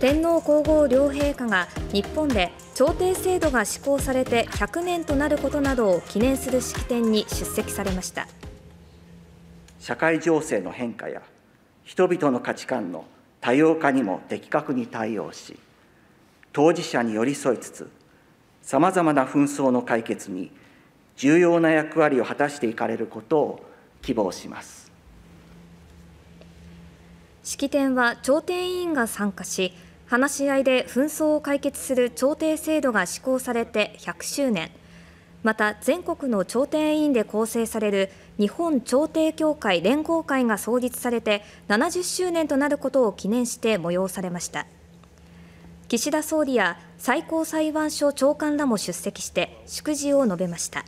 天皇皇后両陛下が日本で朝廷制度が施行されて100年となることなどを記念する式典に出席されました社会情勢の変化や人々の価値観の多様化にも的確に対応し当事者に寄り添いつつさまざまな紛争の解決に重要な役割を果たしていかれることを希望します。式典は調停委員が参加し話し合いで紛争を解決する調停制度が施行されて100周年また全国の調停委員で構成される日本調停協会連合会が創立されて70周年となることを記念して催されました岸田総理や最高裁判所長官らも出席して祝辞を述べました